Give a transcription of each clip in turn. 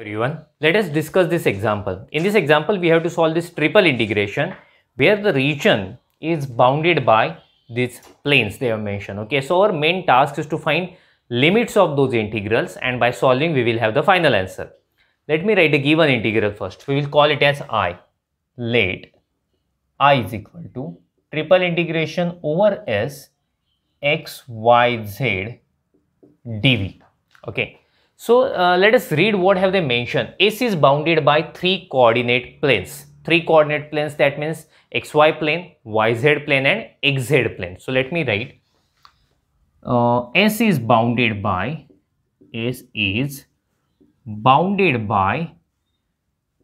everyone let us discuss this example in this example we have to solve this triple integration where the region is bounded by these planes they have mentioned okay so our main task is to find limits of those integrals and by solving we will have the final answer let me write a given integral first we will call it as i let i is equal to triple integration over s x y z dv okay so uh, let us read what have they mentioned. AC is bounded by three coordinate planes. Three coordinate planes that means XY plane, YZ plane and XZ plane. So let me write. Uh, S is bounded by S is bounded by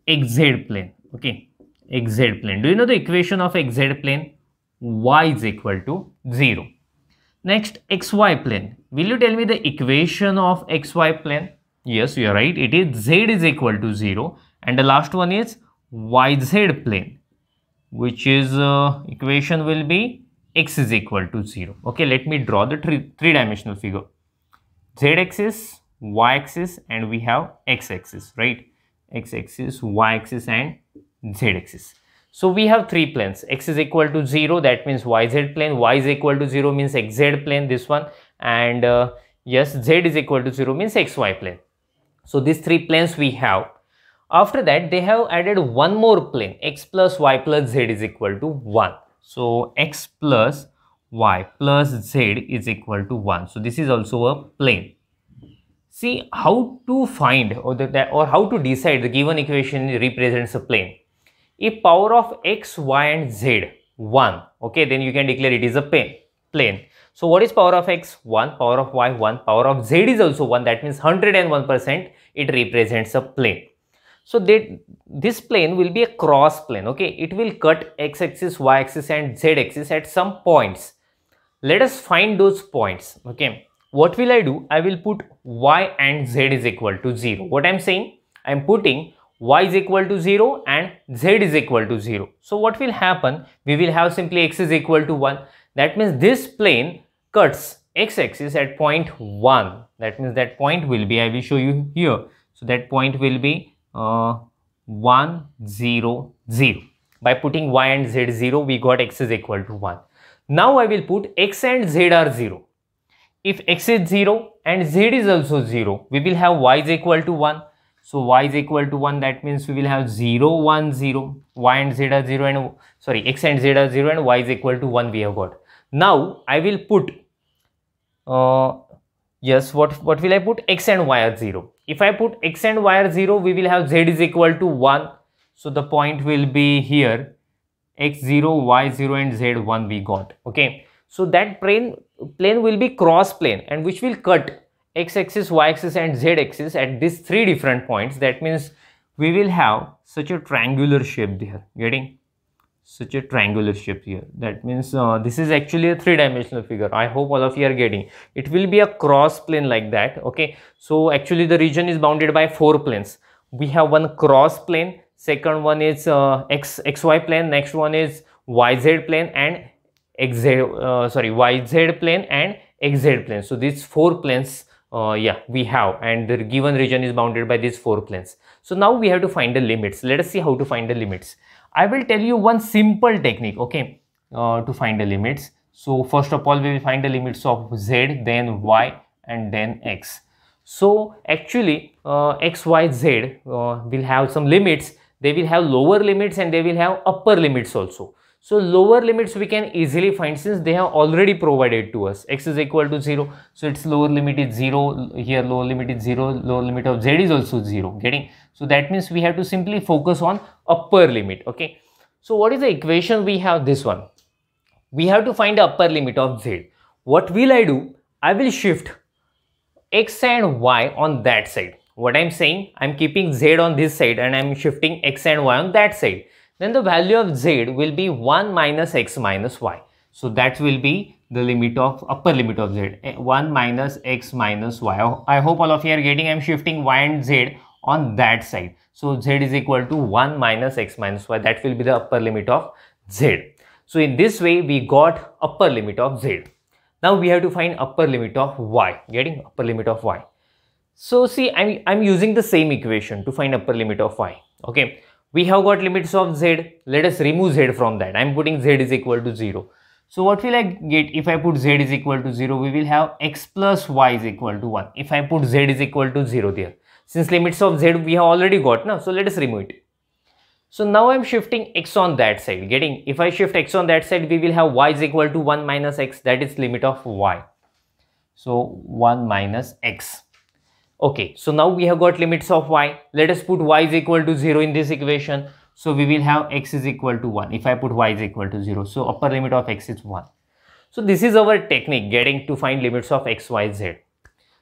XZ plane. Okay, XZ plane. Do you know the equation of XZ plane? Y is equal to 0. Next, XY plane Will you tell me the equation of xy plane? Yes, you are right. It is z is equal to 0 and the last one is yz plane which is uh, equation will be x is equal to 0. Okay, let me draw the three, three dimensional figure. z axis, y axis and we have x axis, right? x axis, y axis and z axis. So we have three planes. X is equal to 0, that means YZ plane. Y is equal to 0 means XZ plane, this one and uh, yes z is equal to 0 means xy plane so these three planes we have after that they have added one more plane x plus y plus z is equal to 1 so x plus y plus z is equal to 1 so this is also a plane see how to find or, the, or how to decide the given equation represents a plane if power of x y and z 1 okay then you can declare it is a plane so what is power of x? 1, power of y, 1, power of z is also 1. That means 101% it represents a plane. So this plane will be a cross plane. Okay, it will cut x-axis, y-axis and z-axis at some points. Let us find those points. Okay, what will I do? I will put y and z is equal to 0. What I am saying? I am putting y is equal to 0 and z is equal to 0. So what will happen? We will have simply x is equal to 1. That means this plane cuts x-axis at point 1 that means that point will be I will show you here so that point will be uh, 1 0 0 by putting y and z 0 we got x is equal to 1 now I will put x and z are 0 if x is 0 and z is also 0 we will have y is equal to 1 so y is equal to 1 that means we will have 0 1 0 y and z are 0 and sorry x and z are 0 and y is equal to 1 we have got now I will put uh, yes what what will i put x and y are 0 if i put x and y are 0 we will have z is equal to 1 so the point will be here x0 y0 and z1 we got okay so that plane plane will be cross plane and which will cut x-axis, y-axis and z-axis at these three different points. That means we will have such a triangular shape there, getting? such a triangular shape here that means uh, this is actually a three-dimensional figure i hope all of you are getting it will be a cross plane like that okay so actually the region is bounded by four planes we have one cross plane second one is uh, x xy plane next one is yz plane and xz uh, sorry yz plane and xz plane so these four planes uh, yeah we have and the given region is bounded by these four planes so now we have to find the limits let us see how to find the limits I will tell you one simple technique, okay, uh, to find the limits. So first of all, we will find the limits of z, then y and then x. So actually, uh, x, y, z uh, will have some limits. They will have lower limits and they will have upper limits also. So lower limits we can easily find since they have already provided to us. x is equal to 0. So its lower limit is 0. Here lower limit is 0. Lower limit of z is also 0. Getting? So that means we have to simply focus on upper limit. Okay. So what is the equation we have? This one. We have to find the upper limit of z. What will I do? I will shift x and y on that side. What I'm saying, I'm keeping z on this side and I'm shifting x and y on that side then the value of z will be 1 minus x minus y. So that will be the limit of upper limit of z 1 minus x minus y. Oh, I hope all of you are getting I'm shifting y and z on that side. So z is equal to 1 minus x minus y that will be the upper limit of z. So in this way we got upper limit of z. Now we have to find upper limit of y getting upper limit of y. So see I'm, I'm using the same equation to find upper limit of y okay we have got limits of z let us remove z from that i'm putting z is equal to 0 so what will i get if i put z is equal to 0 we will have x plus y is equal to 1 if i put z is equal to 0 there since limits of z we have already got now so let us remove it so now i'm shifting x on that side getting if i shift x on that side we will have y is equal to 1 minus x that is limit of y so 1 minus x Okay, so now we have got limits of y. Let us put y is equal to 0 in this equation. So we will have x is equal to 1 if I put y is equal to 0. So upper limit of x is 1. So this is our technique getting to find limits of x, y, z.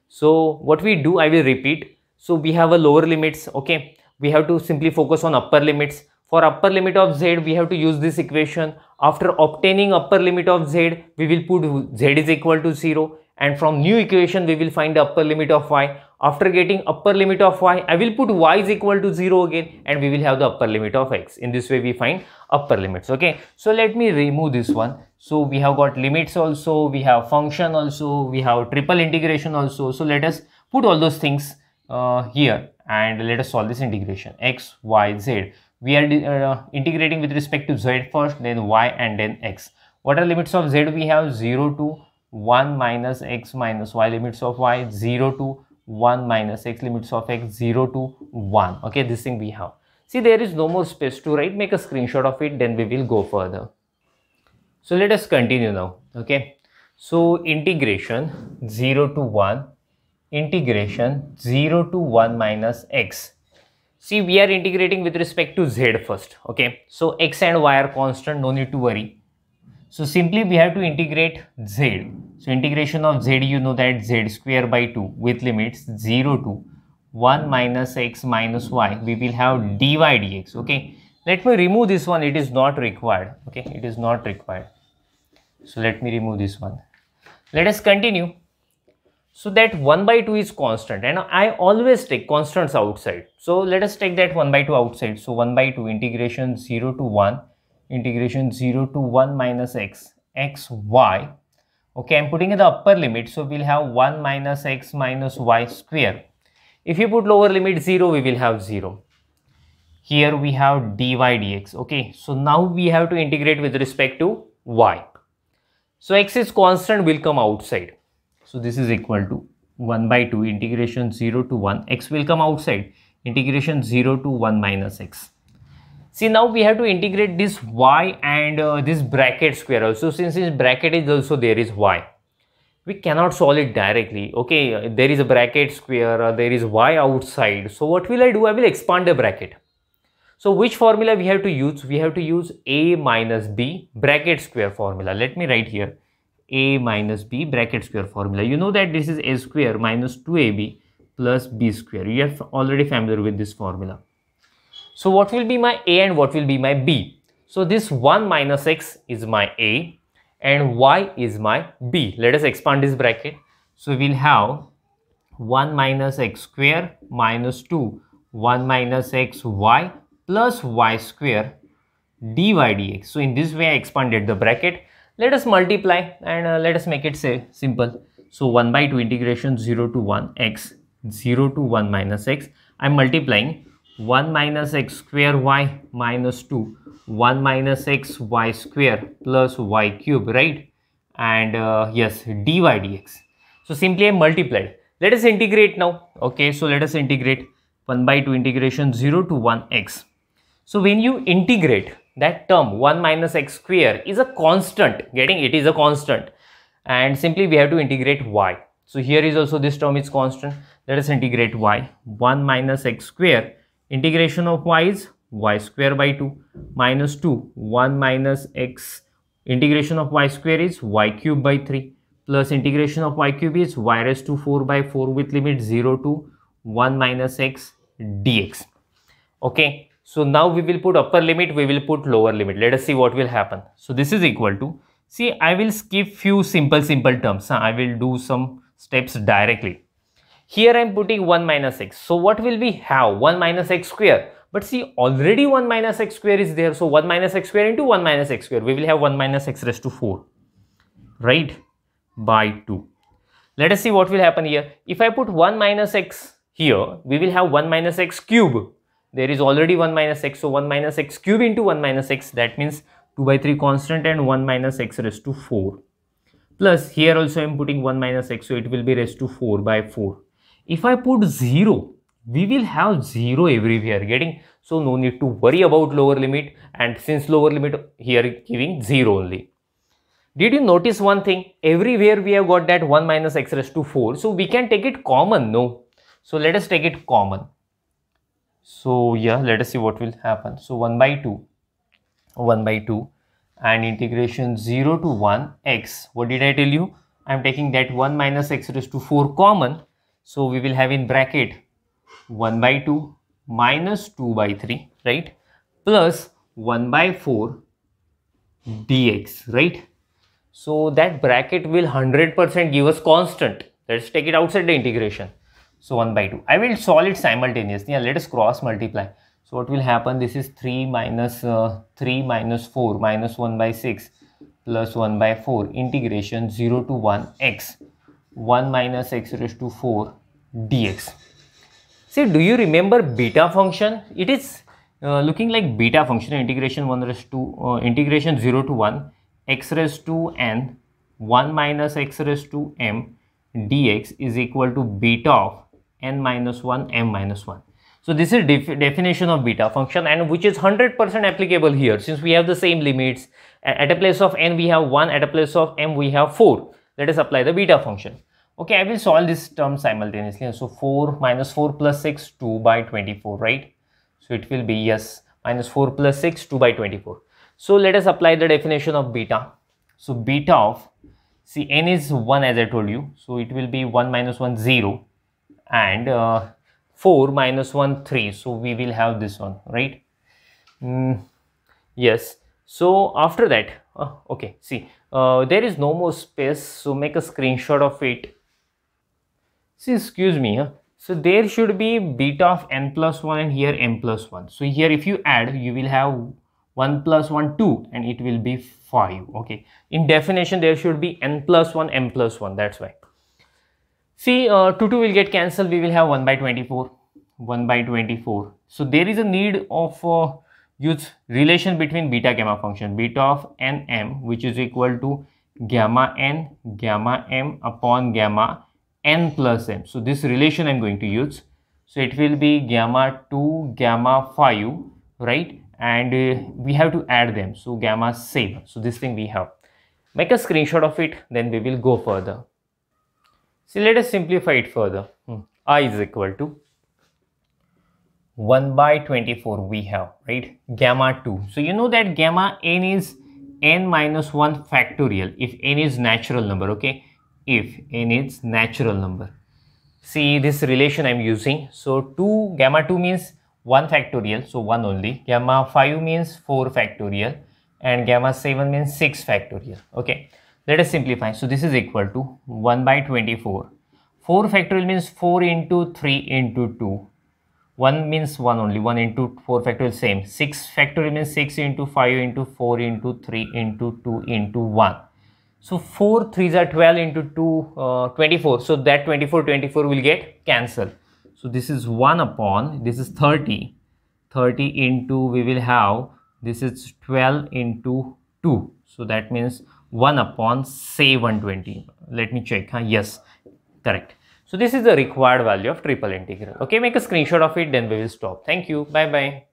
So what we do, I will repeat. So we have a lower limits, okay. We have to simply focus on upper limits. For upper limit of z, we have to use this equation. After obtaining upper limit of z, we will put z is equal to 0 and from new equation we will find the upper limit of y after getting upper limit of y i will put y is equal to 0 again and we will have the upper limit of x in this way we find upper limits okay so let me remove this one so we have got limits also we have function also we have triple integration also so let us put all those things uh, here and let us solve this integration x y z we are uh, integrating with respect to z first then y and then x what are limits of z we have 0 to 1 minus x minus y limits of y 0 to 1 minus x limits of x 0 to 1 okay this thing we have see there is no more space to write make a screenshot of it then we will go further so let us continue now okay so integration 0 to 1 integration 0 to 1 minus x see we are integrating with respect to z first okay so x and y are constant no need to worry so simply we have to integrate z so integration of z, you know that z square by 2 with limits 0 to 1 minus x minus y, we will have dy dx, okay. Let me remove this one, it is not required, okay, it is not required. So let me remove this one. Let us continue. So that 1 by 2 is constant and I always take constants outside. So let us take that 1 by 2 outside. So 1 by 2 integration 0 to 1 integration 0 to 1 minus x x y okay i'm putting in the upper limit so we'll have 1 minus x minus y square if you put lower limit 0 we will have 0 here we have dy dx okay so now we have to integrate with respect to y so x is constant will come outside so this is equal to 1 by 2 integration 0 to 1 x will come outside integration 0 to 1 minus x See now we have to integrate this y and uh, this bracket square also since this bracket is also there is y. We cannot solve it directly. Okay, there is a bracket square, uh, there is y outside. So what will I do? I will expand the bracket. So which formula we have to use? We have to use a minus b bracket square formula. Let me write here a minus b bracket square formula. You know that this is a square minus 2ab plus b square. You are already familiar with this formula. So what will be my A and what will be my B? So this 1 minus x is my A and y is my B. Let us expand this bracket. So we'll have 1 minus x square minus 2 1 minus x y plus y square dy dx. So in this way I expanded the bracket. Let us multiply and uh, let us make it say simple. So 1 by 2 integration 0 to 1 x 0 to 1 minus x. I'm multiplying 1 minus x square y minus 2 1 minus x y square plus y cube right and uh, yes dy dx so simply i multiplied let us integrate now okay so let us integrate 1 by 2 integration 0 to 1 x so when you integrate that term 1 minus x square is a constant getting it is a constant and simply we have to integrate y so here is also this term is constant let us integrate y 1 minus x square Integration of y is y square by 2 minus 2 1 minus x integration of y square is y cube by 3 plus integration of y cube is y raised to 4 by 4 with limit 0 to 1 minus x dx okay so now we will put upper limit we will put lower limit let us see what will happen so this is equal to see i will skip few simple simple terms huh? i will do some steps directly here I'm putting 1 minus x. So what will we have? 1 minus x square. But see, already 1 minus x square is there. So 1 minus x square into 1 minus x square. We will have 1 minus x raised to 4. Right? By 2. Let us see what will happen here. If I put 1 minus x here, we will have 1 minus x cube. There is already 1 minus x. So 1 minus x cube into 1 minus x. That means 2 by 3 constant and 1 minus x raised to 4. Plus here also I am putting 1 minus x. So it will be raised to 4 by 4 if I put 0, we will have 0 everywhere getting. So no need to worry about lower limit and since lower limit here giving 0 only. Did you notice one thing? Everywhere we have got that 1 minus x raised to 4. So we can take it common, no? So let us take it common. So yeah, let us see what will happen. So 1 by 2, 1 by 2 and integration 0 to 1 x. What did I tell you? I am taking that 1 minus x raised to 4 common so we will have in bracket 1 by 2 minus 2 by 3, right? Plus 1 by 4 dx, right? So that bracket will 100% give us constant. Let's take it outside the integration. So 1 by 2. I will solve it simultaneously and let us cross multiply. So what will happen? This is 3 minus, uh, 3 minus 4 minus 1 by 6 plus 1 by 4 integration 0 to 1 x 1 minus x raised to 4 dx. See, do you remember beta function? It is uh, looking like beta function integration 1 raised to uh, integration 0 to 1 x raised to n 1 minus x raised to m dx is equal to beta of n minus 1 m minus 1. So this is def definition of beta function and which is 100% applicable here since we have the same limits at a place of n we have 1 at a place of m we have 4 let us apply the beta function okay i will solve this term simultaneously so 4 minus 4 plus 6 2 by 24 right so it will be yes minus 4 plus 6 2 by 24 so let us apply the definition of beta so beta of see n is 1 as i told you so it will be 1 minus 1 0 and uh, 4 minus 1 3 so we will have this one right mm, yes so after that uh, okay see uh, there is no more space so make a screenshot of it see excuse me huh? so there should be beta of n plus 1 and here n plus 1 so here if you add you will have 1 plus 1 2 and it will be 5 okay in definition there should be n plus 1 m plus 1 that's why see uh, 2 2 will get cancelled we will have 1 by 24 1 by 24 so there is a need of uh, use relation between beta gamma function beta of n m which is equal to gamma n gamma m upon gamma n plus m. So this relation I'm going to use. So it will be gamma 2 gamma 5 right and uh, we have to add them. So gamma 7. So this thing we have. Make a screenshot of it then we will go further. So let us simplify it further. Hmm. I is equal to 1 by 24 we have, right? Gamma 2. So you know that gamma n is n minus 1 factorial if n is natural number, okay? If n is natural number. See this relation I'm using. So 2 gamma 2 means 1 factorial, so 1 only. Gamma 5 means 4 factorial and gamma 7 means 6 factorial, okay? Let us simplify. So this is equal to 1 by 24. 4 factorial means 4 into 3 into 2 1 means 1 only 1 into 4 factorial same 6 factorial means 6 into 5 into 4 into 3 into 2 into 1 so 4 3s are 12 into 2 uh, 24 so that 24 24 will get cancelled so this is 1 upon this is 30 30 into we will have this is 12 into 2 so that means 1 upon say 120 let me check huh? yes correct so this is the required value of triple integral. Okay, make a screenshot of it, then we will stop. Thank you. Bye-bye.